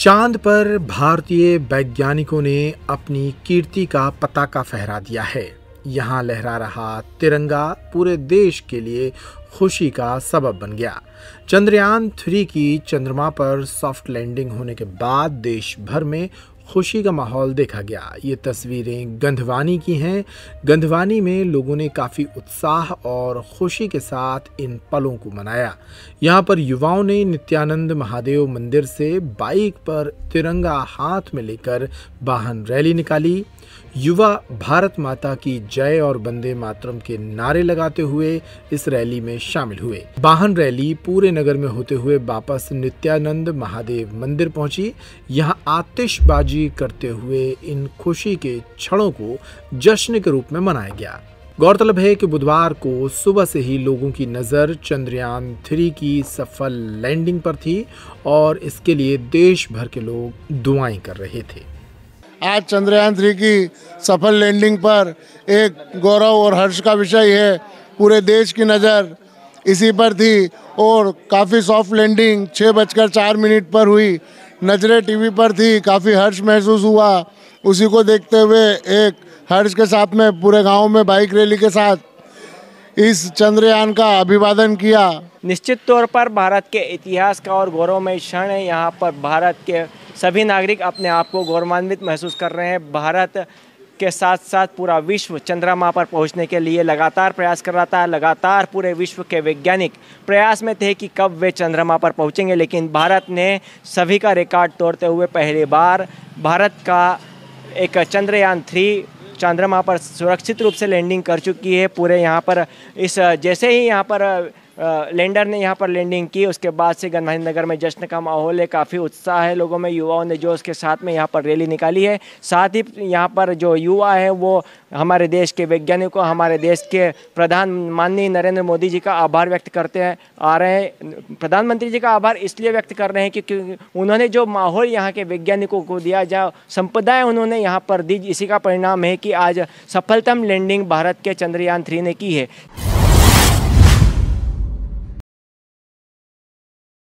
चांद पर भारतीय वैज्ञानिकों ने अपनी कीर्ति का पताका फहरा दिया है यहाँ लहरा रहा तिरंगा पूरे देश के लिए खुशी का सबब बन गया चंद्रयान थ्री की चंद्रमा पर सॉफ्ट लैंडिंग होने के बाद देश भर में खुशी का माहौल देखा गया ये तस्वीरें गंधवानी की हैं गंधवानी में लोगों ने काफ़ी उत्साह और खुशी के साथ इन पलों को मनाया यहाँ पर युवाओं ने नित्यानंद महादेव मंदिर से बाइक पर तिरंगा हाथ में लेकर वाहन रैली निकाली युवा भारत माता की जय और बंदे मातरम के नारे लगाते हुए इस रैली में शामिल हुए वाहन रैली पूरे नगर में होते हुए वापस नित्यानंद महादेव मंदिर पहुंची यहाँ आतिशबाजी ताजीजी करते हुए इन खुशी के क्षणों को जश्न के रूप में मनाया गया गौरतलब है कि बुधवार को सुबह से ही लोगों की नज़र चंद्रयान थ्री की सफल लैंडिंग पर थी और इसके लिए देश भर के लोग दुआएं कर रहे थे आज चंद्रयान थ्री की सफल लैंडिंग पर एक गौरव और हर्ष का विषय है पूरे देश की नज़र इसी पर थी और काफ़ी सॉफ्ट लैंडिंग छः बजकर चार मिनट पर हुई नजरें टीवी पर थी काफ़ी हर्ष महसूस हुआ उसी को देखते हुए एक हर्ष के साथ में पूरे गांव में बाइक रैली के साथ इस चंद्रयान का अभिवादन किया निश्चित तौर पर भारत के इतिहास का और गौरवमय क्षण है यहाँ पर भारत के सभी नागरिक अपने आप को गौरवान्वित महसूस कर रहे हैं भारत के साथ साथ पूरा विश्व चंद्रमा पर पहुंचने के लिए लगातार प्रयास कर रहा था लगातार पूरे विश्व के वैज्ञानिक प्रयास में थे कि कब वे चंद्रमा पर पहुंचेंगे लेकिन भारत ने सभी का रिकॉर्ड तोड़ते हुए पहली बार भारत का एक चंद्रयान थ्री चंद्रमा पर सुरक्षित रूप से लैंडिंग कर चुकी है पूरे यहाँ पर इस जैसे ही यहाँ पर लैंडर ने यहाँ पर लैंडिंग की उसके बाद से गन नगर में जश्न का माहौल है काफ़ी उत्साह है लोगों में युवाओं ने जो उसके साथ में यहाँ पर रैली निकाली है साथ ही यहाँ पर जो युवा है वो हमारे देश के वैज्ञानिकों हमारे देश के प्रधान माननीय नरेंद्र मोदी जी का आभार व्यक्त करते हैं आ रहे हैं प्रधानमंत्री जी का आभार इसलिए व्यक्त कर रहे हैं क्योंकि उन्होंने जो माहौल यहाँ के वैज्ञानिकों को दिया जा संप्रदाय उन्होंने यहाँ पर दी इसी का परिणाम है कि आज सफलतम लैंडिंग भारत के चंद्रयान थ्री ने की है